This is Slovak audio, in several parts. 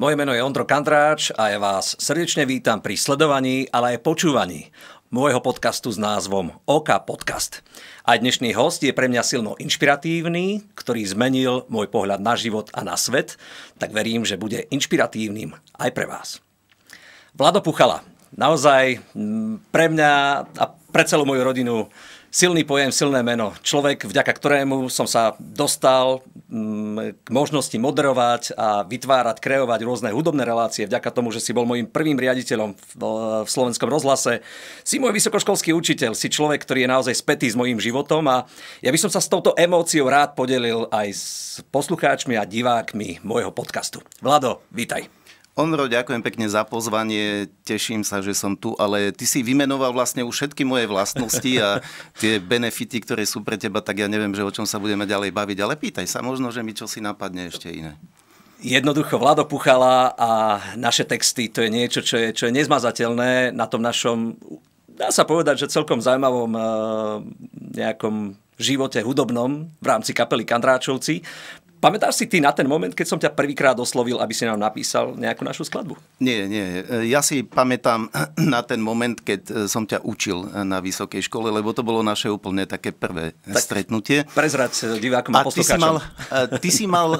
Moje meno je Ondro Kandráč a ja vás srdečne vítam pri sledovaní, ale aj počúvaní môjho podcastu s názvom OK Podcast. A dnešný host je pre mňa silno inšpiratívny, ktorý zmenil môj pohľad na život a na svet, tak verím, že bude inšpiratívnym aj pre vás. Vlado Puchala, naozaj mm, pre mňa a pre celú moju rodinu silný pojem, silné meno. Človek, vďaka ktorému som sa dostal mm, k možnosti moderovať a vytvárať, kreovať rôzne hudobné relácie. Vďaka tomu, že si bol môjim prvým riaditeľom v slovenskom rozhlase. Si môj vysokoškolský učiteľ, si človek, ktorý je naozaj spätý s mojím životom a ja by som sa s touto emóciou rád podelil aj s poslucháčmi a divákmi môjho podcastu. Vlado, vítaj. Ondro, ďakujem pekne za pozvanie, teším sa, že som tu, ale ty si vymenoval vlastne už všetky moje vlastnosti a tie benefity, ktoré sú pre teba, tak ja neviem, že o čom sa budeme ďalej baviť, ale pýtaj sa, možno, že mi čo si napadne ešte iné. Jednoducho Vlado Puchala a naše texty, to je niečo, čo je, čo je nezmazateľné na tom našom, dá sa povedať, že celkom zaujímavom eh, nejakom živote hudobnom v rámci kapely Kandráčovci. Pamätáš si ty na ten moment, keď som ťa prvýkrát oslovil, aby si nám napísal nejakú našu skladbu? Nie, nie. Ja si pamätám na ten moment, keď e, som ťa učil e, na vysokej škole, lebo to bolo naše úplne také prvé e, tak stretnutie. Prezrať divákom a, a ty si mal, ty si mal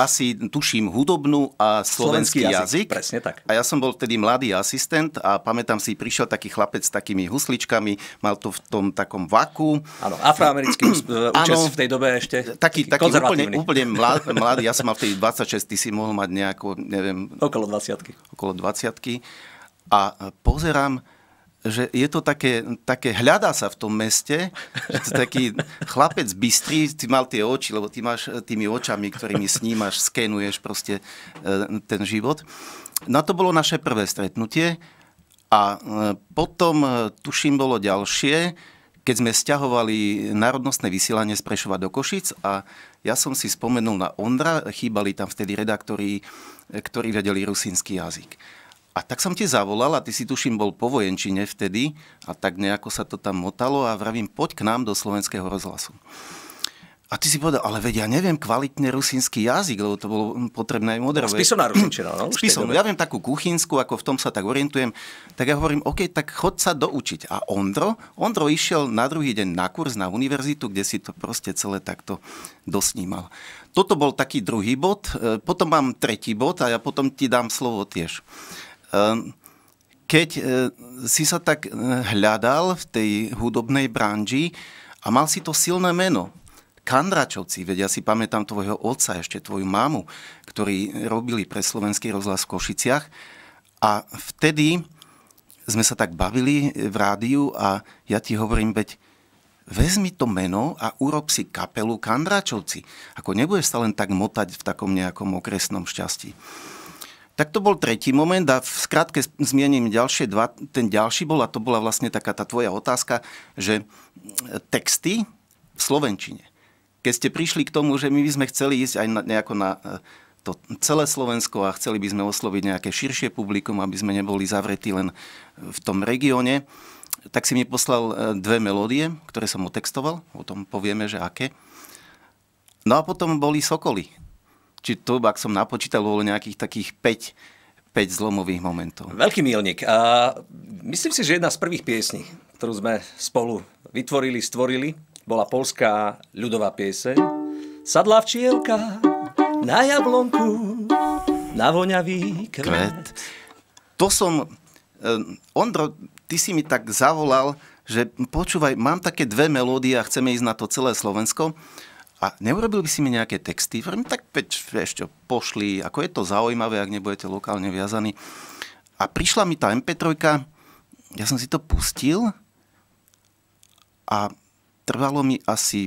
asi, tuším, hudobnú a slovenský, slovenský jazyk. jazyk. Presne tak. A ja som bol vtedy mladý asistent a pamätám si, prišiel taký chlapec s takými husličkami, mal to v tom takom vaku. Áno, afroamerický účes v tej dobe ešte. Taký, taký, taký úplne, úplne mlad, mladý, ja som mal vtedy 26, ty si mohol mať nejako, neviem... Okolo 20 Okolo 20 A e, pozerám, že je to také, také hľadá sa v tom meste, že to taký chlapec bystrý, ty mal tie oči, lebo ty máš e, tými očami, ktorými snímaš, skenuješ proste e, ten život. Na no to bolo naše prvé stretnutie a potom, tuším, bolo ďalšie, keď sme stiahovali národnostné vysielanie z Prešova do Košic a ja som si spomenul na Ondra, chýbali tam vtedy redaktori, ktorí vedeli rusínsky jazyk. A tak som ti zavolal a ty si tuším bol po vojenčine vtedy a tak nejako sa to tam motalo a vravím, poď k nám do slovenského rozhlasu. A ty si povedal, ale vedia, ja neviem kvalitne rusínsky jazyk, lebo to bolo potrebné aj moderovať. Spisovná rusínčina, no? Spisovná. No, ja viem takú kuchynsku, ako v tom sa tak orientujem. Tak ja hovorím, OK, tak chod sa doučiť. A Ondro, Ondro išiel na druhý deň na kurz na univerzitu, kde si to proste celé takto dosnímal. Toto bol taký druhý bod. E, potom mám tretí bod a ja potom ti dám slovo tiež. Ehm, keď e, si sa tak e, hľadal v tej hudobnej branži a mal si to silné meno, Kandračovci, veď ja si pamätám tvojho otca, ešte tvoju mamu, ktorí robili pre slovenský rozhlas v Košiciach. A vtedy sme sa tak bavili v rádiu a ja ti hovorím, veď vezmi to meno a urob si kapelu Kandračovci. Ako nebudeš sa len tak motať v takom nejakom okresnom šťastí. Tak to bol tretí moment a v skratke zmiením ďalšie dva. Ten ďalší bol, a to bola vlastne taká tá tvoja otázka, že texty v Slovenčine keď ste prišli k tomu, že my by sme chceli ísť aj na, nejako na e, to celé Slovensko a chceli by sme osloviť nejaké širšie publikum, aby sme neboli zavretí len v tom regióne, tak si mi poslal e, dve melódie, ktoré som otextoval, o tom povieme, že aké. No a potom boli Sokoly. Či to, ak som napočítal, bolo nejakých takých 5 5 zlomových momentov. Veľký milník. A myslím si, že jedna z prvých piesní, ktorú sme spolu vytvorili, stvorili, bola polská ľudová pieseň. Sadla včielka na jablonku, na voňavý kvet. kvet. To som... Eh, Ondro, ty si mi tak zavolal, že počúvaj, mám také dve melódie a chceme ísť na to celé Slovensko. A neurobil by si mi nejaké texty? Vrím, tak peč, ešte pošli, ako je to zaujímavé, ak nebudete lokálne viazaní. A prišla mi tá MP3, ja som si to pustil a trvalo mi asi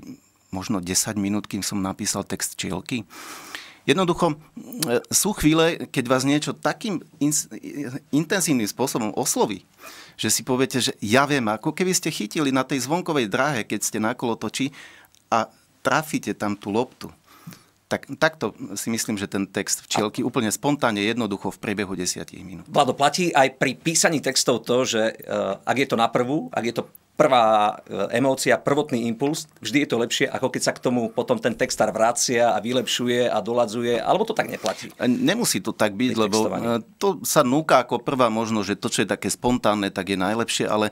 možno 10 minút, kým som napísal text čielky. Jednoducho, e, sú chvíle, keď vás niečo takým in, intenzívnym spôsobom osloví, že si poviete, že ja viem, ako keby ste chytili na tej zvonkovej dráhe, keď ste na kolotočí a trafíte tam tú loptu. Tak, takto si myslím, že ten text včielky úplne spontánne, jednoducho v priebehu desiatich minút. Vlado, platí aj pri písaní textov to, že uh, ak je to na prvú, ak je to prvá e, emócia, prvotný impuls, vždy je to lepšie, ako keď sa k tomu potom ten textár vracia a vylepšuje a doladzuje, alebo to tak neplatí? E, nemusí to tak byť, lebo e, to sa núka ako prvá možnosť, že to, čo je také spontánne, tak je najlepšie, ale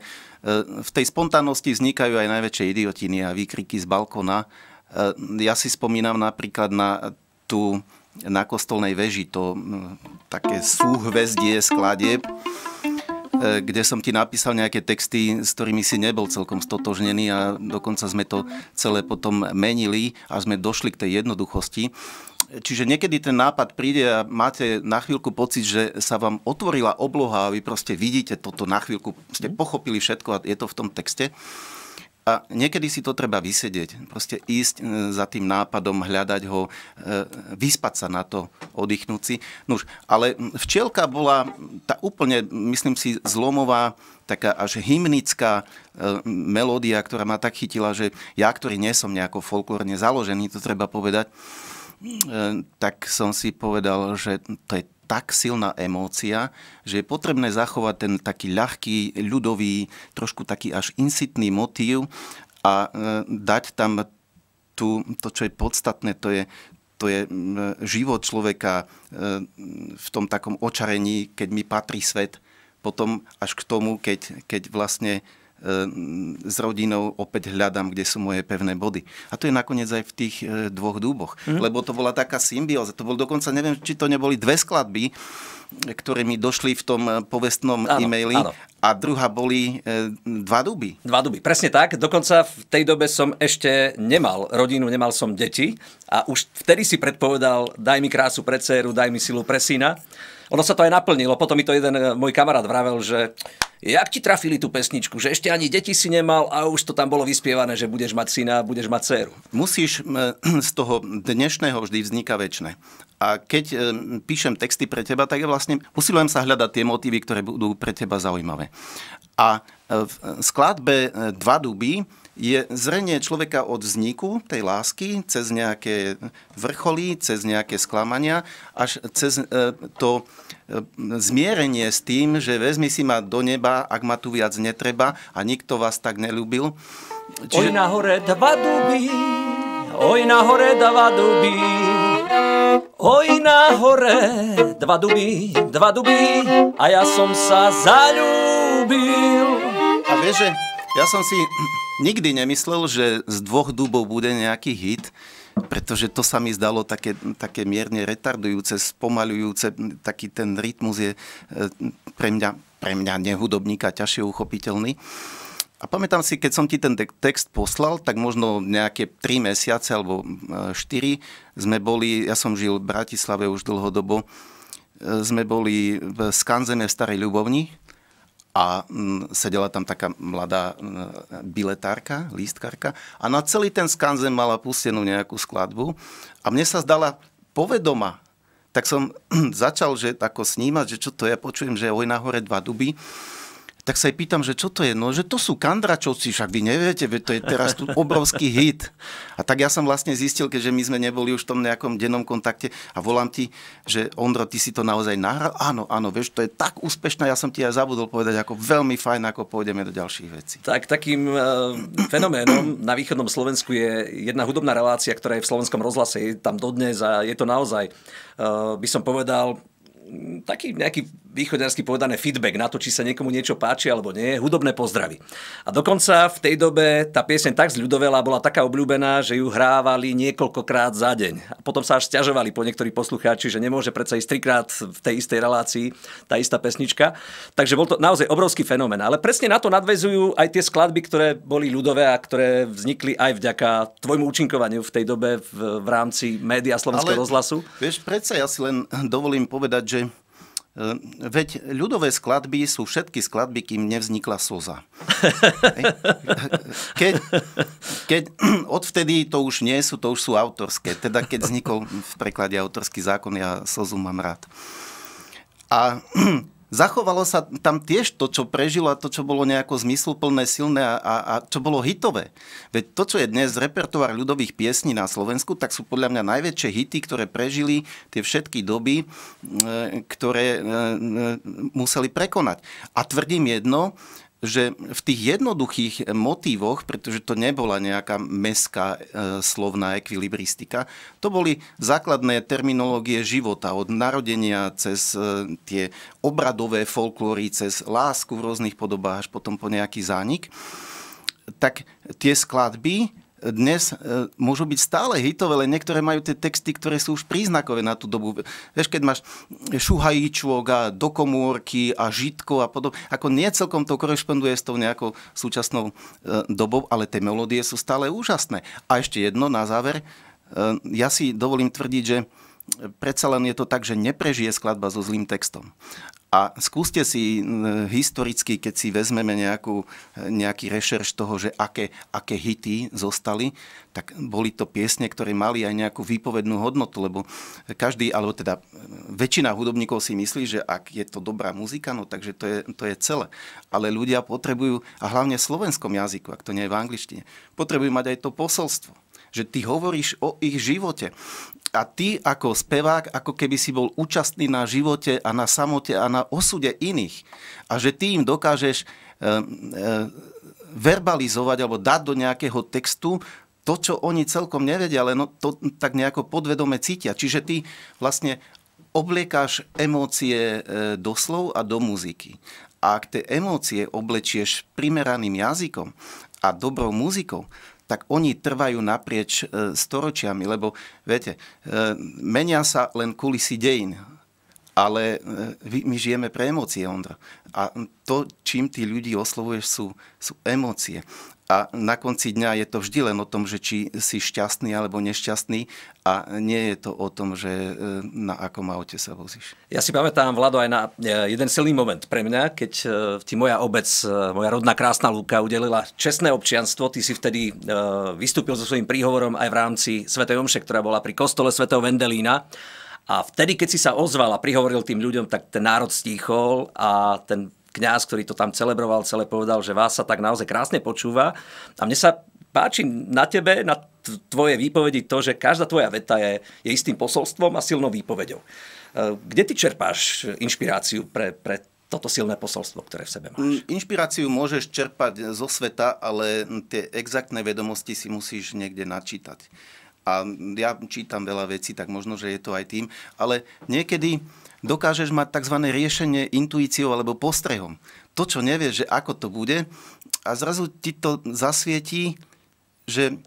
v tej spontánnosti vznikajú aj najväčšie idiotiny a výkriky z balkona. Ja si spomínam napríklad na tú na kostolnej veži, to také súhvezdie skladieb E, kde som ti napísal nejaké texty, s ktorými si nebol celkom stotožnený a dokonca sme to celé potom menili a sme došli k tej jednoduchosti. Čiže niekedy ten nápad príde a máte na chvíľku pocit, že sa vám otvorila obloha a vy proste vidíte toto na chvíľku, ste mhm. pochopili všetko a je to v tom texte. A niekedy si to treba vysedieť, proste ísť e, za tým nápadom, hľadať ho, e, vyspať sa na to, oddychnúť si. Nuž, ale včielka bola tá úplne, myslím si, zlomová, taká až hymnická e, melódia, ktorá ma tak chytila, že ja, ktorý nie som nejako folklórne založený, to treba povedať, Ehm, tak som si povedal, že to je tak silná emócia, že je potrebné zachovať ten taký ľahký, ľudový, trošku taký až insitný motív a ehm, dať tam tú, to, čo je podstatné, to je, to je ehm, život človeka v tom takom očarení, keď mi patrí svet, potom až k tomu, keď, keď vlastne E, s rodinou opäť hľadám, kde sú moje pevné body. A to je nakoniec aj v tých e, dvoch dúboch. Mm-hmm. Lebo to bola taká symbióza. To bol dokonca, neviem, či to neboli dve skladby, ktoré mi došli v tom eh, povestnom áno, e-maili. Áno. A druhá boli e, dva duby. Dva duby, presne tak. Dokonca v tej dobe som ešte nemal rodinu, nemal som deti. A už vtedy si predpovedal, daj mi krásu pre dceru, daj mi silu pre syna. Ono sa to aj naplnilo. Potom mi to jeden eh, môj kamarát vravel, že jak ti trafili tú pesničku, že ešte ani deti si nemal a už to tam bolo vyspievané, že budeš mať syna, budeš mať dceru. Musíš, z toho dnešného vždy vzniká väčšie. A keď píšem texty pre teba, tak je vlastne vlastne usilujem sa hľadať tie motívy, ktoré budú pre teba zaujímavé. A e, v skladbe e, Dva duby je zrenie človeka od vzniku tej lásky cez nejaké vrcholy, cez nejaké sklamania, až cez e, to zmierenie s tým, že vezmi si ma do neba, ak ma tu viac netreba a nikto vás tak nelúbil. Čiže... Oj na hore dva duby, oj na hore dva duby, Oj na hore, dva duby, dva duby a ja som sa zalúbil. A vieš, že ja som si nikdy nemyslel, že z dvoch dubov bude nejaký hit, pretože to sa mi zdalo také, také mierne retardujúce, spomalujúce, taký ten rytmus je e, pre mňa, pre mňa nehudobníka ťažšie uchopiteľný. A pamätám si, keď som ti ten text poslal, tak možno nejaké 3 mesiace alebo 4 e, sme boli, ja som žil v Bratislave už dlhodobo, e, sme boli v skanzene v Starej Ľubovni a sedela tam taká mladá e, biletárka, lístkarka a na celý ten skanzen mala pustenú nejakú skladbu a mne sa zdala povedoma, tak som začal že tako snímať, že čo to ja počujem, že oj na hore dva duby tak sa aj pýtam, že čo to je? No, že to sú kandračovci, však vy neviete, že to je teraz tu obrovský hit. A tak ja som vlastne zistil, keďže my sme neboli už v tom nejakom dennom kontakte a volám ti, že Ondro, ty si to naozaj nahral? Áno, áno, vieš, to je tak úspešné, ja som ti aj zabudol povedať, ako veľmi fajn, ako pôjdeme do ďalších vecí. Tak takým uh, fenoménom na východnom Slovensku je jedna hudobná relácia, ktorá je v slovenskom rozhlase, je tam dodnes a je to naozaj, uh, by som povedal, taký nejaký východňarsky povedané feedback na to, či sa niekomu niečo páči alebo nie, hudobné pozdravy. A dokonca v tej dobe tá pieseň tak zľudovela, bola taká obľúbená, že ju hrávali niekoľkokrát za deň. A potom sa až stiažovali po niektorí poslucháči, že nemôže predsa ísť trikrát v tej istej relácii tá istá pesnička. Takže bol to naozaj obrovský fenomén. Ale presne na to nadvezujú aj tie skladby, ktoré boli ľudové a ktoré vznikli aj vďaka tvojmu účinkovaniu v tej dobe v, v rámci média Slovenského rozhlasu. Vieš, predsa ja si len dovolím povedať, že Ehm, veď ľudové skladby sú všetky skladby, kým nevznikla slza. Keď, keď, odvtedy to už nie sú, to už sú autorské. Teda keď vznikol v preklade autorský zákon, ja slzu mám rád. A zachovalo sa tam tiež to, čo prežilo a to, čo bolo nejako zmysluplné, silné a, a, a čo bolo hitové. Veď to, čo je dnes repertoár ľudových piesní na Slovensku, tak sú podľa mňa najväčšie hity, ktoré prežili tie všetky doby, e, ktoré e, e, museli prekonať. A tvrdím jedno, že v tých jednoduchých motívoch, pretože to nebola nejaká meská e, slovná ekvilibristika, to boli základné terminológie života, od narodenia cez e, tie obradové folklóry, cez lásku v rôznych podobách, až potom po nejaký zánik, tak tie skladby dnes e, môžu byť stále hitové, len niektoré majú tie texty, ktoré sú už príznakové na tú dobu. Vieš, keď máš šuhajíčok a dokomórky a žitko a podobne, ako nie celkom to korešponduje s tou nejakou súčasnou e, dobou, ale tie melódie sú stále úžasné. A ešte jedno na záver, e, ja si dovolím tvrdiť, že predsa len je to tak, že neprežije skladba so zlým textom. A skúste si historicky, keď si vezmeme nejakú, nejaký rešerš toho, že aké, aké hity zostali, tak boli to piesne, ktoré mali aj nejakú výpovednú hodnotu, lebo každý, alebo teda e, väčšina hudobníkov si myslí, že ak je to dobrá muzika, no takže to je, to je celé. Ale ľudia potrebujú, a hlavne v slovenskom jazyku, ak to nie je v angličtine, potrebujú mať aj to posolstvo že ty hovoríš o ich živote. A ty ako spevák, ako keby si bol účastný na živote a na samote a na osude iných. A že ty im dokážeš e, e, verbalizovať alebo dať do nejakého textu to, čo oni celkom nevedia, ale no, to tak nejako podvedome cítia. Čiže ty vlastne obliekáš emócie e, do slov a do muziky. A ak tie emócie oblečieš primeraným jazykom a dobrou muzikou, tak oni trvajú naprieč e, storočiami, lebo viete, e, menia sa len kulisy dejín, ale e, my žijeme pre emócie, Ondra. A to, čím tí ľudí oslovuješ, sú, sú emócie. A na konci dňa je to vždy len o tom, že či si šťastný alebo nešťastný a nie je to o tom, že e, na akom aute sa vozíš. Ja si pamätám, Vlado, aj na e, jeden silný moment pre mňa, keď e, ti moja obec, moja rodná krásna Lúka udelila čestné občianstvo. Ty si vtedy vystúpil so svojím príhovorom aj v rámci Sv. Omše, ktorá bola pri kostole svätého Vendelína. A vtedy, keď si sa ozval a prihovoril tým ľuďom, tak ten národ stíchol a ten kňaz, ktorý to tam celebroval, celé povedal, že vás sa tak naozaj krásne počúva. A mne sa páči na tebe, na tvoje výpovedi to, že každá tvoja veta je, je istým posolstvom a silnou výpovedou. E, kde ty čerpáš inšpiráciu pre, pre toto silné posolstvo, ktoré v sebe máš? Mm, inšpiráciu môžeš čerpať zo sveta, ale tie exaktné vedomosti si musíš niekde načítať a ja čítam veľa vecí, tak možno, že je to aj tým, ale niekedy dokážeš mať tzv. riešenie intuíciou alebo postrehom. To, čo nevieš, že ako to bude a zrazu ti to zasvietí, že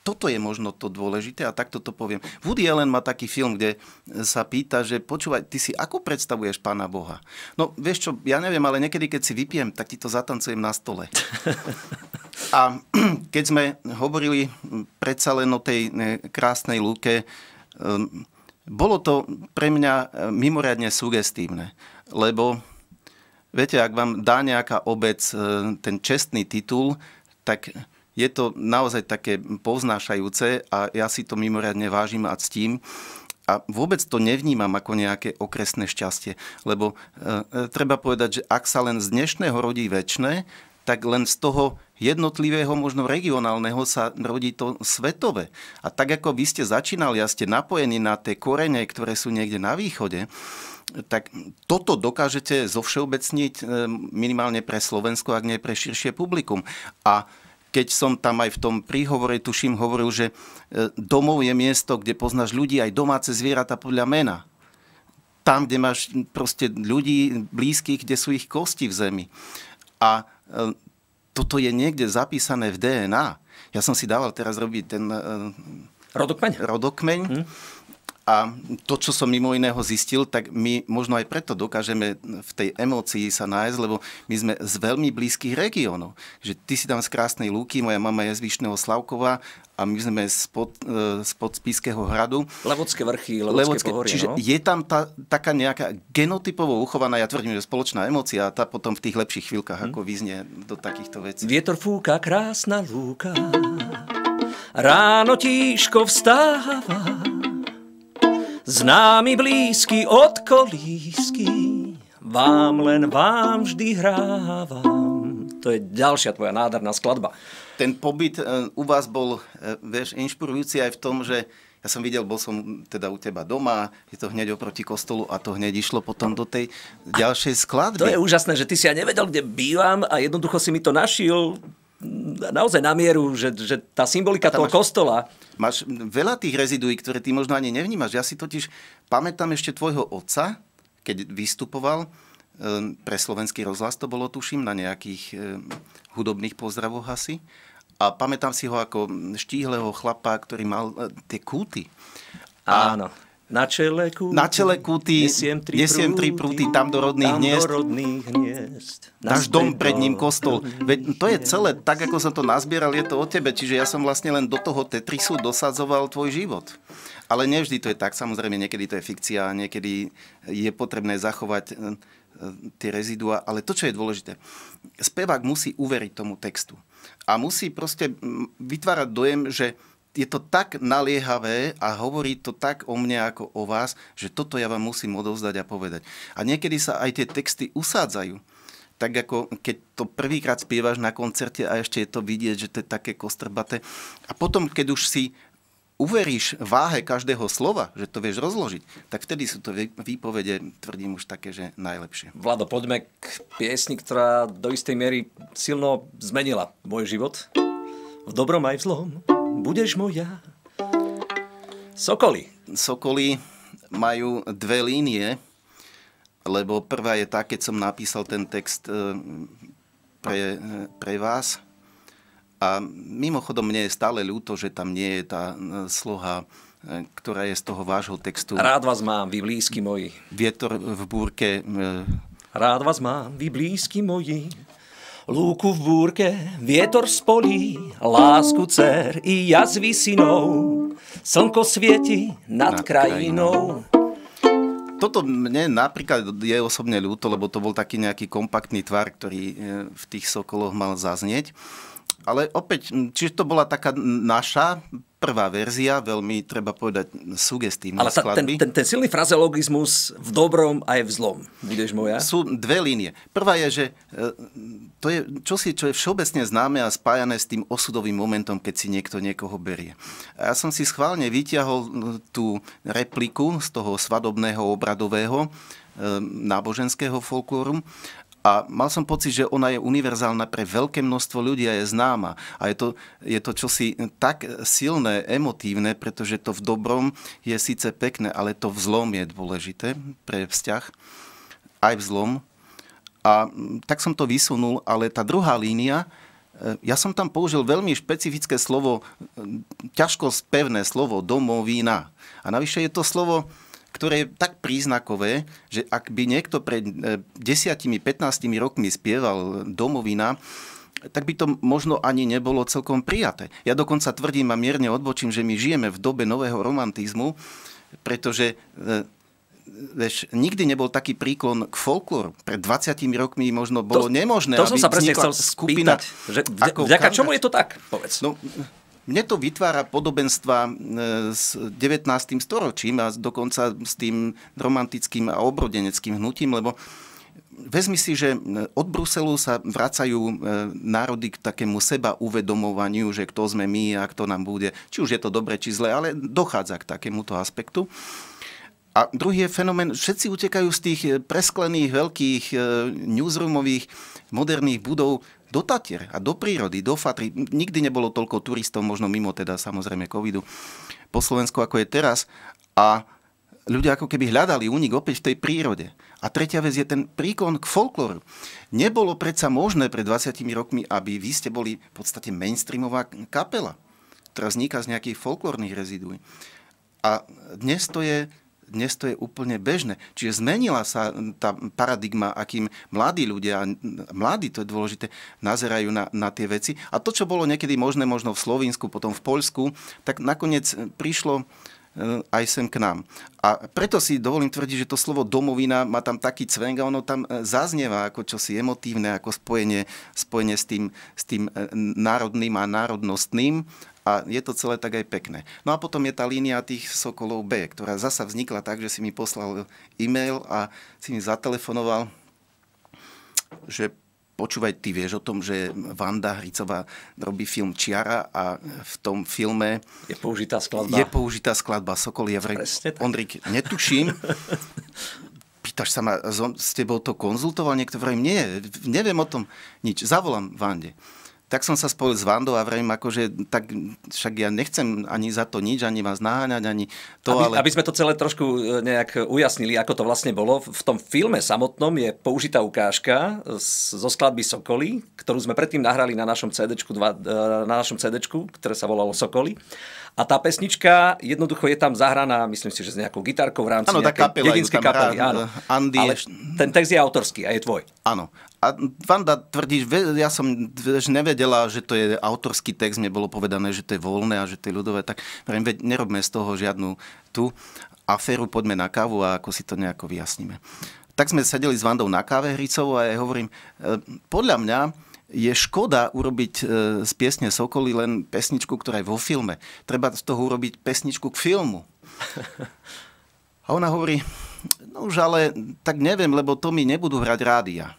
toto je možno to dôležité a takto to poviem. Woody Allen má taký film, kde sa pýta, že počúvaj, ty si ako predstavuješ Pána Boha? No vieš čo, ja neviem, ale niekedy, keď si vypiem, tak ti to zatancujem na stole. A keď sme hovorili predsa len o tej e, krásnej lúke, e, bolo to pre mňa e, mimoriadne sugestívne, lebo viete, ak vám dá nejaká obec ten čestný titul, tak je to naozaj také poznášajúce a ja si to mimoriadne vážim a ctím a vôbec to nevnímam ako nejaké okresné šťastie. Lebo e, treba povedať, že ak sa len z dnešného rodí väčšie, tak len z toho jednotlivého, možno regionálneho sa rodí to svetové. A tak ako vy ste začínali a ste napojení na tie korene, ktoré sú niekde na východe, tak toto dokážete zovšeobecniť e, minimálne pre Slovensko, ak nie pre širšie publikum. A keď som tam aj v tom príhovore, tuším, hovoril, že e, domov je miesto, kde poznáš ľudí, aj domáce zvieratá podľa mena. Tam, kde máš proste ľudí blízkych, kde sú ich kosti v zemi. A Ehm, toto je niekde zapísané v DNA. Ja som si dával teraz robiť ten... Ehm, rodokmeň? Rodokmeň. Hm? A to, čo som mimo iného zistil, tak my možno aj preto dokážeme v tej emócii sa nájsť, lebo my sme z veľmi blízkych regiónov. Že ty si tam z Krásnej Lúky, moja mama je z Výšneho Slavkova a my sme spod, spod e, Spískeho hradu. Levocké vrchy, Levocké, Levocké pohorie. Čiže no? je tam tá, taká nejaká genotypovo uchovaná, ja tvrdím, že spoločná emócia a tá potom v tých lepších chvíľkach hmm. ako mhm. vyznie do takýchto vecí. Vietor fúka, krásna lúka, ráno tíško vstáva Známy blízky od kolísky, vám len vám vždy hrávam. To je ďalšia tvoja nádherná skladba. Ten pobyt e, u vás bol, e, vieš, inšpirujúci aj v tom, že ja som videl, bol som teda u teba doma, je to hneď oproti kostolu a to hneď išlo potom do tej ďalšej skladby. To je úžasné, že ty si ja nevedel, kde bývam a jednoducho si mi to našiel naozaj na mieru, že, že tá symbolika toho máš... kostola máš veľa tých reziduí, ktoré ty možno ani nevnímaš. Ja si totiž pamätám ešte tvojho otca, keď vystupoval ehm, pre slovenský rozhlas, to bolo tuším, na nejakých ehm, hudobných pozdravoch asi. A pamätám si ho ako štíhleho chlapa, ktorý mal eh, tie kúty. A, Áno. Na čele kúty, na čele kúty nesiem tri, nesiem prúty, tri prúty tam do rodných tam hniezd. Do rodných hniezd Náš dom pred ním kostol. Veď to je celé, tak ako som to nazbieral, je to o tebe. Čiže ja som vlastne len do toho Tetrisu dosadzoval tvoj život. Ale nevždy to je tak. Samozrejme, niekedy to je fikcia, niekedy je potrebné zachovať eh, eh, tie rezidua. Ale to, čo je dôležité, spevák musí uveriť tomu textu. A musí proste mm, vytvárať dojem, že je to tak naliehavé a hovorí to tak o mne ako o vás, že toto ja vám musím odovzdať a povedať. A niekedy sa aj tie texty usádzajú tak ako keď to prvýkrát spievaš na koncerte a ešte je to vidieť, že to je také kostrbaté. A potom, keď už si uveríš váhe každého slova, že to vieš rozložiť, tak vtedy sú to výpovede, tvrdím už také, že najlepšie. Vlado, poďme k piesni, ktorá do istej miery silno zmenila môj život. V dobrom aj v zlom budeš moja. Sokoly. Sokoly majú dve línie, lebo prvá je tá, keď som napísal ten text e, pre, e, pre vás. A mimochodom, mne je stále ľúto, že tam nie je tá e, sloha ktorá je z toho vášho textu. Rád vás mám, vy blízky moji. Vietor v búrke. Rád vás mám, vy blízky moji lúku v búrke, vietor z polí, lásku dcer i jazvy synov. Slnko svieti nad, nad krajinou. krajinou toto mne napríklad je osobne ľúto, lebo to bol taký nejaký kompaktný tvar, ktorý e, v tých Sokoloch mal zaznieť. Ale opäť, čiže to bola taká naša prvá verzia, veľmi, treba povedať, sugestívna Ale ta, Ten, ten, ten silný frazeologizmus v dobrom aj v zlom, budeš moja? Sú dve línie. Prvá je, že e, to je čosi, čo je všeobecne známe a spájané s tým osudovým momentom, keď si niekto niekoho berie. A ja som si schválne vyťahol e, tú repliku z toho svadobného, obradového, e, náboženského folklóru a mal som pocit, že ona je univerzálna pre veľké množstvo ľudí a je známa. A je to, je to čosi tak silné, emotívne, pretože to v dobrom je síce pekné, ale to v zlom je dôležité pre vzťah. Aj v zlom a mm, tak som to vysunul, ale tá druhá línia, e, ja som tam použil veľmi špecifické slovo, e, ťažko spevné slovo domovina. A navyše je to slovo, ktoré je tak príznakové, že ak by niekto pred 10-15 e, rokmi spieval domovina, tak by to možno ani nebolo celkom prijaté. Ja dokonca tvrdím a mierne odbočím, že my žijeme v dobe nového romantizmu, pretože vieš, nikdy nebol taký príklon k folklóru. Pred 20 rokmi možno bolo to, nemožné, to aby som sa presne chcel skupina. Spýtať, že vďaka kandra... čomu je to tak? Povedz. No, mne to vytvára podobenstva e, s 19. storočím a dokonca s tým romantickým a obrodeneckým hnutím, lebo vezmi si, že e, od Bruselu sa vracajú e, národy k takému seba uvedomovaniu, že kto sme my a kto nám bude. Či už je to dobre, či zle, ale dochádza k takémuto aspektu. A druhý je fenomén, všetci utekajú z tých eh, presklených, veľkých, eh, newsroomových, moderných budov do Tatier a do prírody, do Fatry. Nikdy nebolo toľko turistov, možno mimo teda samozrejme covidu, po Slovensku, ako je teraz. A ľudia ako keby hľadali únik opäť v tej prírode. A tretia vec je ten príkon k folklóru. Nebolo predsa možné pred 20 rokmi, aby vy ste boli v podstate mainstreamová kapela, ktorá vzniká z nejakých folklórnych rezidúj. A dnes to je dnes to je úplne bežné. Čiže zmenila sa tá paradigma, akým mladí ľudia, mladí, to je dôležité, nazerajú na, na tie veci. A to, čo bolo niekedy možné možno v Slovensku, potom v Poľsku, tak nakoniec e, prišlo e, aj sem k nám. A preto si dovolím tvrdiť, že to slovo domovina má tam taký cvenk a ono tam e, zaznieva ako čosi emotívne, ako spojenie, spojenie s, tým, s tým národným a národnostným a je to celé tak aj pekné. No a potom je tá línia tých sokolov B, ktorá zasa vznikla tak, že si mi poslal e-mail a si mi zatelefonoval, že počúvaj, ty vieš o tom, že Vanda Hricová robí film Čiara a v tom filme... Je použitá skladba. Je použitá skladba Sokol je vrej. Ondrik, netuším. Pýtaš sa ma, s tebou to konzultoval niekto? Vrej, nie, neviem o tom nič. Zavolám Vande tak som sa spojil s Vandou a vrajím, akože tak však ja nechcem ani za to nič, ani vás naháňať, ani to, aby, ale... Aby sme to celé trošku e, nejak ujasnili, ako to vlastne bolo. V tom filme samotnom je použitá ukážka zo skladby Sokoly, ktorú sme predtým nahrali na našom CD, e, na našom CD, ktoré sa volalo Sokoly. A tá pesnička, jednoducho je tam zahraná, myslím si, že s nejakou gitarkou v rámci ano, nejakej kapela dedinskej kapely. Áno. Andy Ale ten text je autorský a je tvoj. Áno. A Vanda tvrdí, ja som nevedela, že to je autorský text, mne bolo povedané, že to je voľné a že to je ľudové, tak nerobme z toho žiadnu tú aféru, poďme na kávu a ako si to nejako vyjasníme. Tak sme sedeli s Vandou na káve Hricovou a ja hovorím, e, podľa mňa je škoda urobiť e, z piesne Sokoly len pesničku, ktorá je vo filme. Treba z toho urobiť pesničku k filmu. A ona hovorí, no už ale tak neviem, lebo to mi nebudú hrať rádia.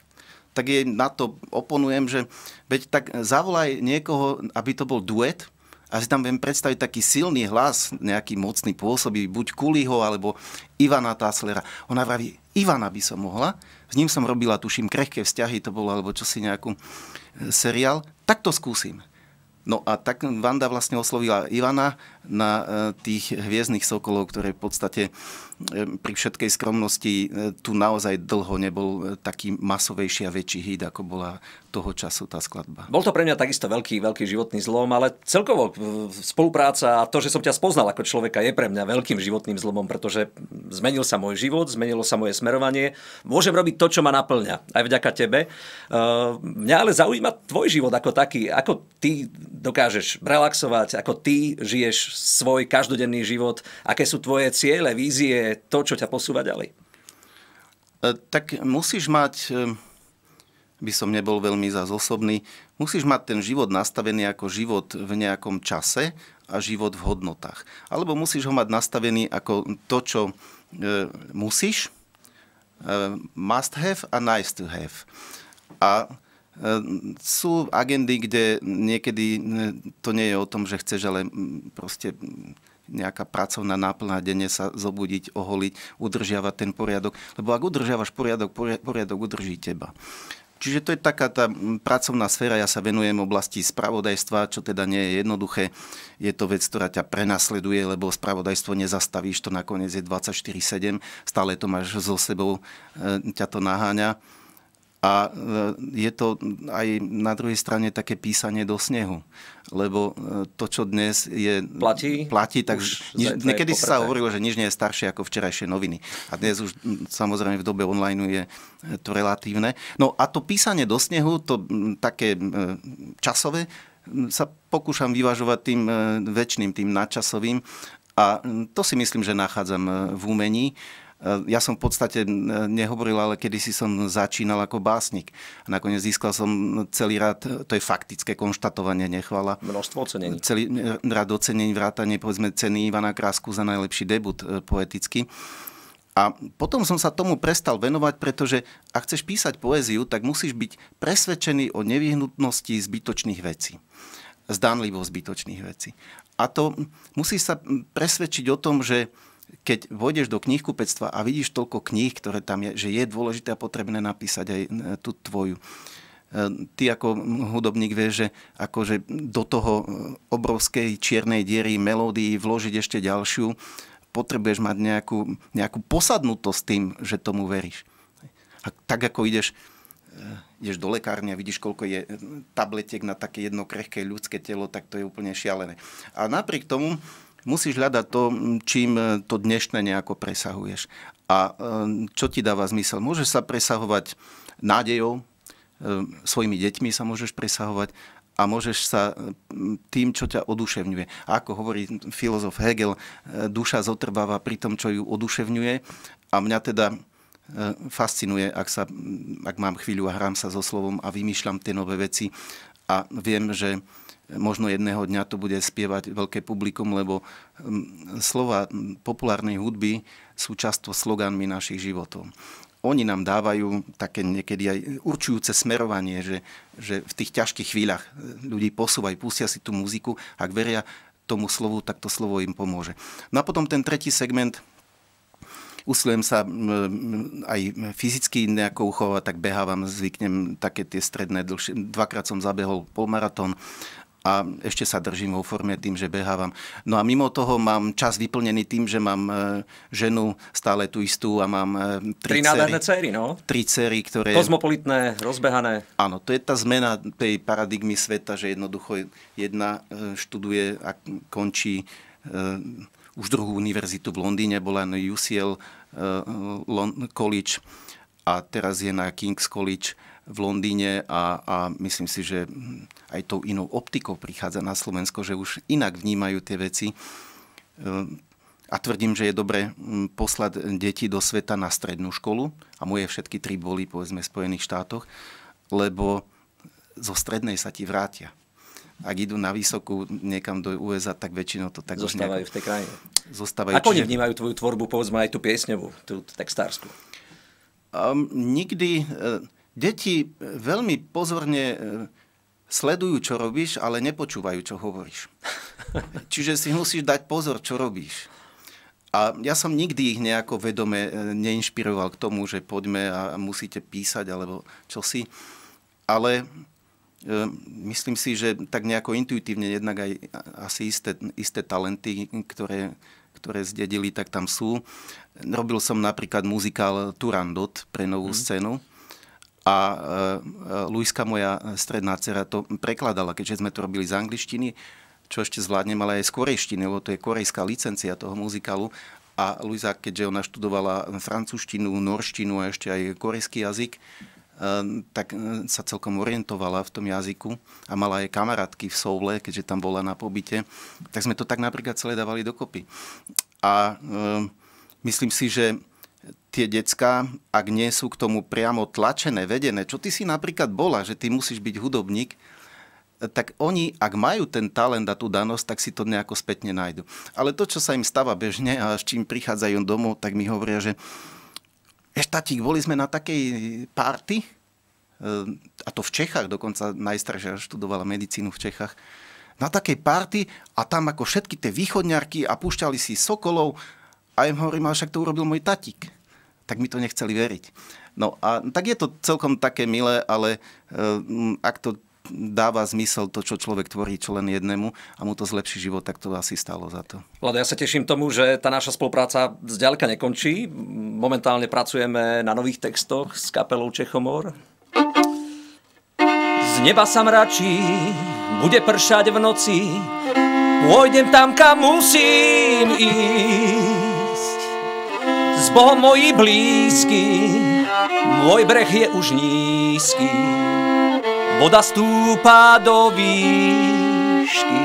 Tak jej na to oponujem, že veď tak zavolaj niekoho, aby to bol duet, a si tam viem predstaviť taký silný hlas, nejaký mocný pôsobí, buď Kuliho alebo Ivana Táslera. Ona vraví, Ivana by som mohla. S ním som robila, tuším, krehké vzťahy, to bolo, alebo čosi nejakú e, seriál. Tak to skúsim. No a tak Vanda vlastne oslovila Ivana na e, tých hviezdnych sokolov, ktoré v podstate e, pri všetkej skromnosti e, tu naozaj dlho nebol taký masovejší a väčší hit, ako bola toho času tá skladba. Bol to pre mňa takisto veľký, veľký životný zlom, ale celkovo spolupráca a to, že som ťa spoznal ako človeka, je pre mňa veľkým životným zlomom, pretože zmenil sa môj život, zmenilo sa moje smerovanie. Môžem robiť to, čo ma naplňa, aj vďaka tebe. Mňa ale zaujíma tvoj život ako taký, ako ty dokážeš relaxovať, ako ty žiješ svoj každodenný život, aké sú tvoje ciele, vízie, to, čo ťa posúva ďalej? E, tak musíš mať, e, by som nebol veľmi zás osobný, musíš mať ten život nastavený ako život v nejakom čase a život v hodnotách. Alebo musíš ho mať nastavený ako to, čo e, musíš, must have a nice to have. A Ehm, sú agendy, kde niekedy e, to nie je o tom, že chceš, ale mm, proste mm, nejaká pracovná náplná denne sa zobudiť, oholiť, udržiavať ten poriadok. Lebo ak udržiavaš poriadok, poriadok udrží teba. Čiže to je taká tá mm, pracovná sféra, ja sa venujem oblasti spravodajstva, čo teda nie je jednoduché. Je to vec, ktorá ťa prenasleduje, lebo spravodajstvo nezastavíš, to nakoniec je 24-7, stále to máš so sebou, e, ťa to naháňa a e, je to aj na druhej strane také písanie do snehu, lebo e, to, čo dnes je... Platí? Platí, tak už nič, niekedy sa hovorilo, že nič nie je staršie ako včerajšie noviny. A dnes už samozrejme v dobe online je e, to relatívne. No a to písanie do snehu, to také časové, sa pokúšam vyvažovať tým väčšným, tým nadčasovým. A to si myslím, že nachádzam v umení ja som v podstate nehovoril, ale kedysi som začínal ako básnik. A nakoniec získal som celý rad, to je faktické konštatovanie, nechvala. Množstvo ocenení. Celý e, rad ocenení, vrátanie povedzme ceny Ivana Krásku za najlepší debut e, poeticky. A potom som sa tomu prestal venovať, pretože ak chceš písať poéziu, tak musíš byť presvedčený o nevyhnutnosti zbytočných vecí. Zdánlivo zbytočných vecí. A to musíš sa presvedčiť o tom, že keď vôjdeš do knihkupectva a vidíš toľko kníh, ktoré tam je, že je dôležité a potrebné napísať aj e, tú tvoju. E, ty ako hudobník vieš, že akože do toho e, obrovskej čiernej diery melódii vložiť ešte ďalšiu, potrebuješ mať nejakú, nejakú posadnutosť tým, že tomu veríš. A tak ako ideš, ideš do lekárne a vidíš, koľko je tabletiek na také jedno krehké ľudské telo, tak to je úplne šialené. A napriek tomu musíš hľadať to, čím e, to dnešné nejako presahuješ. A e, čo ti dáva zmysel? Môžeš sa presahovať nádejou, e, svojimi deťmi sa môžeš presahovať a môžeš sa tým, čo ťa oduševňuje. A ako hovorí filozof Hegel, duša zotrváva pri tom, čo ju oduševňuje. A mňa teda fascinuje, ak, sa, ak mám chvíľu a hrám sa so slovom a vymýšľam tie nové veci. A viem, že možno jedného dňa to bude spievať veľké publikum, lebo mm, slova mm, populárnej hudby sú často sloganmi našich životov oni nám dávajú také niekedy aj určujúce smerovanie, že, že v tých ťažkých chvíľach e, ľudí posúvajú, pustia si tú muziku, ak veria tomu slovu, tak to slovo im pomôže. No a potom ten tretí segment, usilujem sa aj fyzicky nejako uchovať, tak behávam, zvyknem také tie stredné dlhšie. Dvakrát som zabehol polmaratón a ešte sa držím vo forme tým, že behávam. No a mimo toho mám čas vyplnený tým, že mám e, ženu stále tú istú a mám e, tri, tri nádherné cery, no. Tri céry, ktoré... Kozmopolitné, rozbehané. Áno, to je tá zmena tej paradigmy sveta, že jednoducho jedna e, študuje a končí už druhú univerzitu v Londýne, bola na UCL College a teraz je na King's College v Londýne a, a myslím si, že aj tou inou optikou prichádza na Slovensko, že už inak vnímajú tie veci. Ehm, a tvrdím, že je dobre hm, poslať deti do sveta na strednú školu a moje všetky tri boli povedzme v Spojených štátoch, lebo zo strednej sa ti vrátia. Ak idú na vysokú niekam do USA, tak väčšinou to tak Zostávajú nejak... v tej krajine. Zostávajú. Ako čiže... oni vnímajú tvoju tvorbu, povedzme aj tú piesňovú, tú textárskú? Um, nikdy... Uh, Deti e, veľmi pozorne e, sledujú, čo robíš, ale nepočúvajú, čo hovoríš. Čiže si musíš dať pozor, čo robíš. A ja som nikdy ich nejako vedome e, neinšpiroval k tomu, že poďme a musíte písať alebo čo si. Ale e, myslím si, že tak nejako intuitívne jednak aj asi isté, isté talenty, ktoré, ktoré zdedili, tak tam sú. Robil som napríklad muzikál Turandot pre novú mm. scénu a e, e, Luiska, moja stredná dcera, to prekladala, keďže sme to robili z angličtiny, čo ešte zvládnem, ale aj z korejštiny, lebo to je korejská licencia toho muzikálu. A Luisa, keďže ona študovala francúzštinu, norštinu a ešte aj korejský jazyk, e, tak sa celkom orientovala v tom jazyku a mala aj kamarátky v Soule, keďže tam bola na pobyte. Tak sme to tak napríklad celé dávali dokopy. A myslím si, že tie decka, ak nie sú k tomu priamo tlačené, vedené, čo ty si napríklad bola, že ty musíš byť hudobník, tak oni, ak majú ten talent a tú danosť, tak si to nejako spätne nájdu. Ale to, čo sa im stáva bežne a s čím prichádzajú domov, tak mi hovoria, že eštatík, boli sme na takej párty, eh, a to v Čechách, dokonca najstaršia študovala medicínu v Čechách, na takej párty a tam ako všetky tie východňarky a púšťali si sokolov a im hovorím, ale však to urobil môj tatík. Tak mi to nechceli veriť. No a tak je to celkom také milé, ale e, ak to dáva zmysel to, čo človek tvorí, čo len jednému a mu to zlepší život, tak to asi stalo za to. Vlado, ja sa teším tomu, že tá naša spolupráca zďaleka nekončí. Momentálne pracujeme na nových textoch s kapelou Čechomor. Z neba sa mračí, bude pršať v noci, pôjdem tam, kam musím ísť. Bohom moji blízky, môj breh je už nízky, voda stúpa do výšky.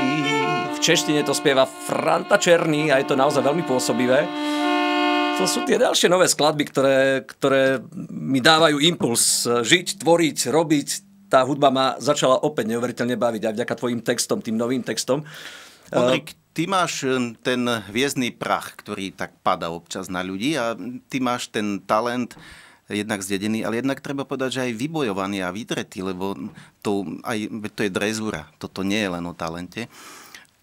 V češtine to spieva Franta Černý a je to naozaj veľmi pôsobivé. To sú tie ďalšie nové skladby, ktoré, ktoré mi dávajú impuls žiť, tvoriť, robiť. Tá hudba ma začala opäť neuveriteľne baviť aj vďaka tvojim textom, tým novým textom. Podrik, ty máš ten hviezdný prach, ktorý tak pada občas na ľudí a ty máš ten talent jednak zdedený, ale jednak treba povedať, že aj vybojovaný a vytretý, lebo to, aj, to je drezúra, toto nie je len o talente.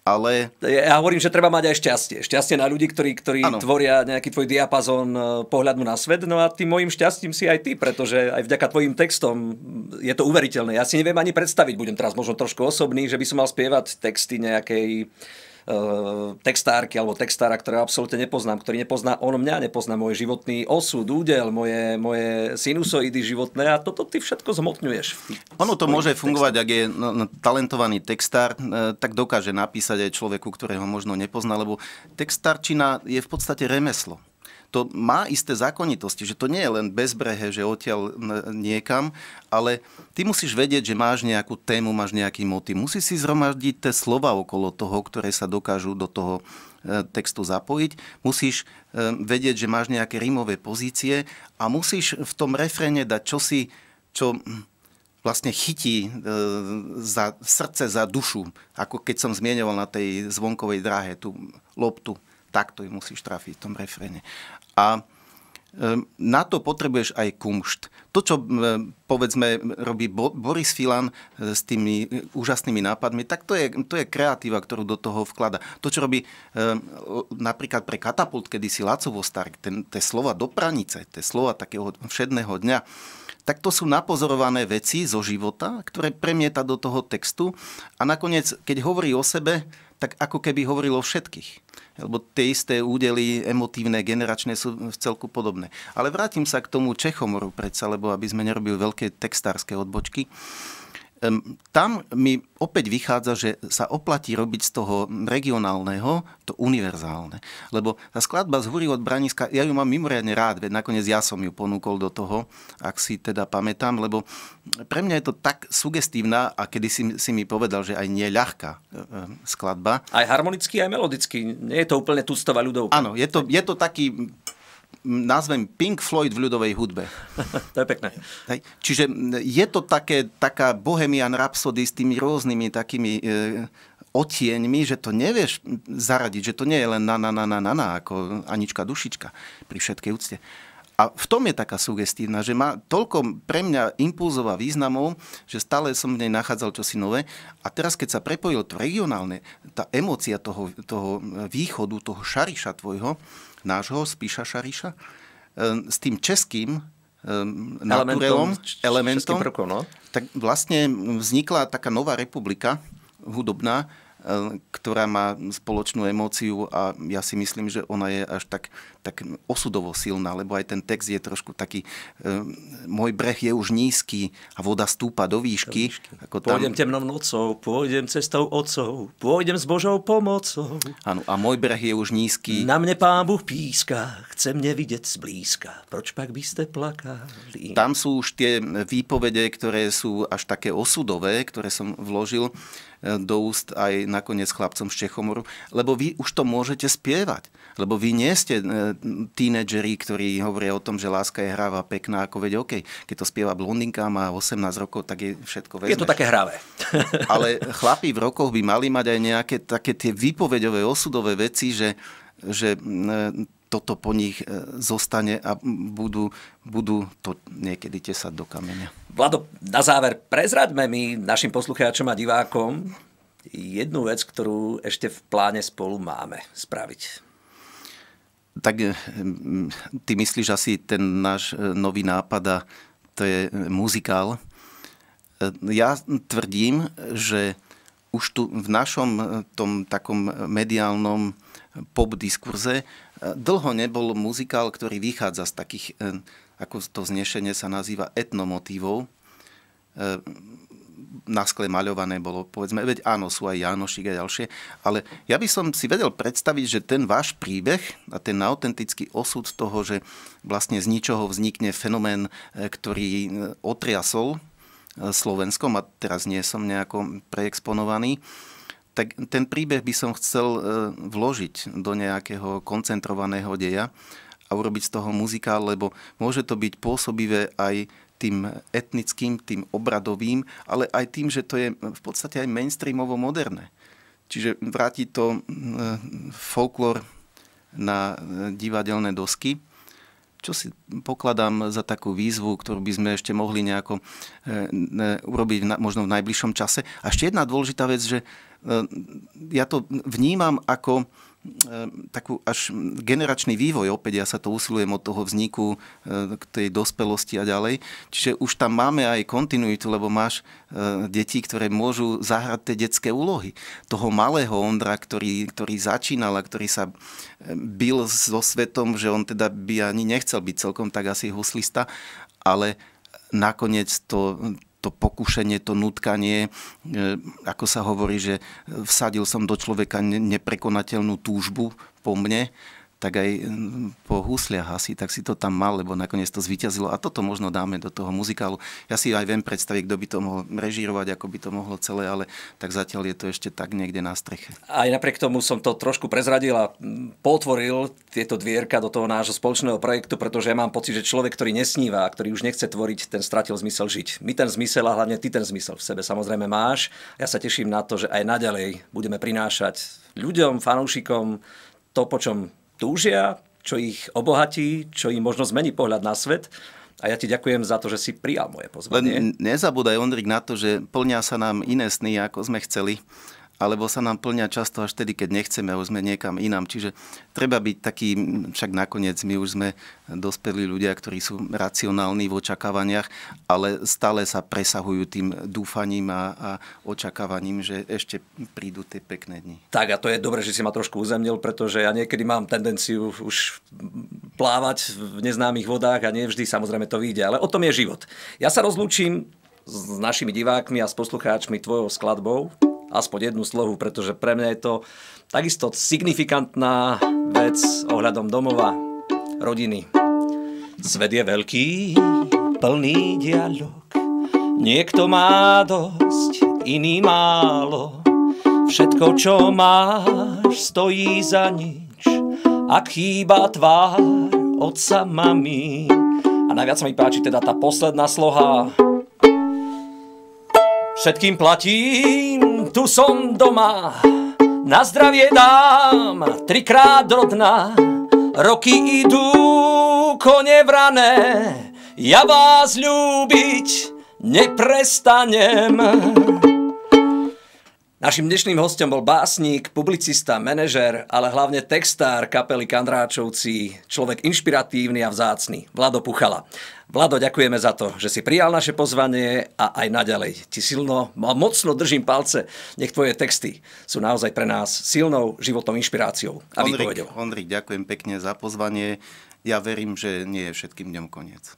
Ale... Ja hovorím, že treba mať aj šťastie. Šťastie na ľudí, ktorí, ktorí tvoria nejaký tvoj diapazón eh, pohľadu na svet. No a tým mojim šťastím si aj ty, pretože aj vďaka tvojim textom je to uveriteľné. Ja si neviem ani predstaviť, budem teraz možno trošku osobný, že by som mal spievať texty nejakej Eh, textárky alebo textára, ktorého absolútne nepoznám, ktorý nepozná on mňa, nepozná môj životný osud, údel, moje, moje sinusoidy životné a toto ty všetko zmotňuješ. Ono to môže textár. fungovať, ak je no, no, talentovaný textár, eh, tak dokáže napísať aj človeku, ktorého možno nepozná, lebo textárčina je v podstate remeslo to má isté zákonitosti, že to nie je len bezbrehe, že odtiaľ niekam, ale ty musíš vedieť, že máš nejakú tému, máš nejaký motiv. Musíš si zhromaždiť tie slova okolo toho, ktoré sa dokážu do toho e, textu zapojiť. Musíš e, vedieť, že máš nejaké rímové pozície a musíš v tom refréne dať čosi, čo hm, vlastne chytí e, za srdce, za dušu. Ako keď som zmienoval na tej zvonkovej dráhe tú loptu, takto ju musíš trafiť v tom refréne. A e, na to potrebuješ aj kumšt. To, čo e, povedzme robí Boris Filan e, s tými úžasnými nápadmi, tak to je, to je kreatíva, ktorú do toho vklada. To, čo robí napríklad pre Katapult, kedy si Lacovo Stark, ten, tie slova do pranice, tie slova takého všedného dňa, tak to sú napozorované veci zo života, ktoré premieta do toho textu a nakoniec, keď hovorí o sebe, tak ako keby hovoril o všetkých. Lebo tie isté údely emotívne, generačné sú v celku podobné. Ale vrátim sa k tomu Čechomoru predsa, lebo aby sme nerobili veľké textárske odbočky tam mi opäť vychádza, že sa oplatí robiť z toho regionálneho to univerzálne. Lebo tá skladba z húry od Braniska, ja ju mám mimoriadne rád, veď nakoniec ja som ju ponúkol do toho, ak si teda pamätám, lebo pre mňa je to tak sugestívna a kedy si, si mi povedal, že aj nie ľahká e, e, skladba. Aj harmonicky, aj melodicky. Nie je to úplne tuctová ľudovka. Áno, je to, je to taký nazvem Pink Floyd v ľudovej hudbe. to je pekné. Hej. Čiže je to také, taká Bohemian Rhapsody s tými rôznymi takými e, otieňmi, že to nevieš zaradiť, že to nie je len na na na na na, na ako Anička Dušička pri všetkej úcte. A v tom je taká sugestívna, že má toľko pre mňa impulzov a významov, že stále som v nej nachádzal čosi nové. A teraz, keď sa prepojil to regionálne, tá emocia toho, toho východu, toho šariša tvojho, nášho Spíša Šariša, ehm, s tým českým naturelom, elementom, elementom prvkom, no? tak vlastne vznikla taká nová republika hudobná, ktorá má spoločnú emóciu a ja si myslím, že ona je až tak, tak osudovo silná, lebo aj ten text je trošku taký, e, môj breh je už nízky a voda stúpa do výšky. Do výšky. Ako tam... Pôjdem temnou nocou, pôjdem cestou otcov, pôjdem s Božou pomocou. Áno, a môj breh je už nízky. Na mne pán Boh píska, chce mne vidieť zblízka, proč pak by ste plakali? Tam sú už tie výpovede, ktoré sú až také osudové, ktoré som vložil E, do úst aj nakoniec chlapcom z Čechomoru, lebo vy už to môžete spievať. Lebo vy nie ste e, tínedžeri, ktorí hovoria o tom, že láska je hráva pekná, ako veď OK. Keď to spieva blondinka, má 18 rokov, tak je všetko vezmeš. Je to také hravé. Ale chlapi v rokoch by mali mať aj nejaké také tie výpovedové, osudové veci, že že e, toto po nich e, zostane a budú, budú to niekedy tesať do kameňa. Vlado, na záver, prezraďme my našim poslucháčom a divákom jednu vec, ktorú ešte v pláne spolu máme spraviť. Tak e, ty myslíš asi ten náš e, nový nápad a to je muzikál. Ja tvrdím, že už tu v našom tom takom mediálnom pop diskurze Dlho nebol muzikál, ktorý vychádza z takých, e, ako to znešenie sa nazýva, etnomotívov. E, na skle maľované bolo, povedzme, veď áno, sú aj Janošik a ďalšie, ale ja by som si vedel predstaviť, že ten váš príbeh a ten autentický osud toho, že vlastne z ničoho vznikne fenomén, e, ktorý otriasol Slovenskom, a teraz nie som nejako preexponovaný, tak ten príbeh by som chcel e, vložiť do nejakého koncentrovaného deja a urobiť z toho muzikál, lebo môže to byť pôsobivé aj tým etnickým, tým obradovým, ale aj tým, že to je v podstate aj mainstreamovo moderné. Čiže vráti to e, folklór na e, divadelné dosky, čo si pokladám za takú výzvu, ktorú by sme ešte mohli nejako urobiť možno v najbližšom čase. A ešte jedna dôležitá vec, že ja to vnímam ako e, takú až generačný vývoj, opäť ja sa to usilujem od toho vzniku e, k tej dospelosti a ďalej. Čiže už tam máme aj kontinuitu, lebo máš e, deti, ktoré môžu zahrať tie detské úlohy. Toho malého Ondra, ktorý, ktorý začínal a ktorý sa bil so svetom, že on teda by ani nechcel byť celkom tak asi huslista, ale nakoniec to, to pokušenie, to nutkanie, e, ako sa hovorí, že vsadil som do človeka neprekonateľnú túžbu po mne tak aj mm, po húsliach asi, tak si to tam mal, lebo nakoniec to zvíťazilo. A toto možno dáme do toho muzikálu. Ja si aj viem predstaviť, kto by to mohol režírovať, ako by to mohlo celé, ale tak zatiaľ je to ešte tak niekde na streche. Aj napriek tomu som to trošku prezradil a mm, potvoril tieto dvierka do toho nášho spoločného projektu, pretože ja mám pocit, že človek, ktorý nesníva, ktorý už nechce tvoriť, ten stratil zmysel žiť. My ten zmysel a hlavne ty ten zmysel v sebe samozrejme máš. Ja sa teším na to, že aj naďalej budeme prinášať ľuďom, fanúšikom to, po čom túžia, čo ich obohatí, čo im možno zmení pohľad na svet. A ja ti ďakujem za to, že si prijal moje pozvanie. Len nezabúdaj, Ondrik, na to, že plňa sa nám iné sny, ako sme chceli alebo sa nám plňa často až tedy, keď nechceme a už sme niekam inám. Čiže treba byť taký, však nakoniec my už sme dospelí ľudia, ktorí sú racionálni v očakávaniach, ale stále sa presahujú tým dúfaním a, a očakávaním, že ešte prídu tie pekné dni. Tak a to je dobre, že si ma trošku uzemnil, pretože ja niekedy mám tendenciu už plávať v neznámych vodách a nevždy samozrejme to vyjde, ale o tom je život. Ja sa rozlúčim s našimi divákmi a s poslucháčmi tvojou skladbou aspoň jednu slohu, pretože pre mňa je to takisto signifikantná vec ohľadom domova, rodiny. Svet je veľký, plný dialog. Niekto má dosť, iný málo. Všetko, čo máš, stojí za nič. Ak chýba tvár, otca, mami. A najviac sa mi páči teda tá posledná sloha. Všetkým platím, tu som doma, na zdravie dám trikrát rodná. Roky idú kone vrané, ja vás ľúbiť neprestanem. Našim dnešným hostom bol básnik, publicista, manažer, ale hlavne textár kapely Kandráčovci, človek inšpiratívny a vzácny, Vlado Puchala. Vlado, ďakujeme za to, že si prijal naše pozvanie a aj naďalej. Ti silno a mocno držím palce, nech tvoje texty sú naozaj pre nás silnou životnou inšpiráciou a Ondrik, Ondrik, ďakujem pekne za pozvanie. Ja verím, že nie je všetkým dňom koniec.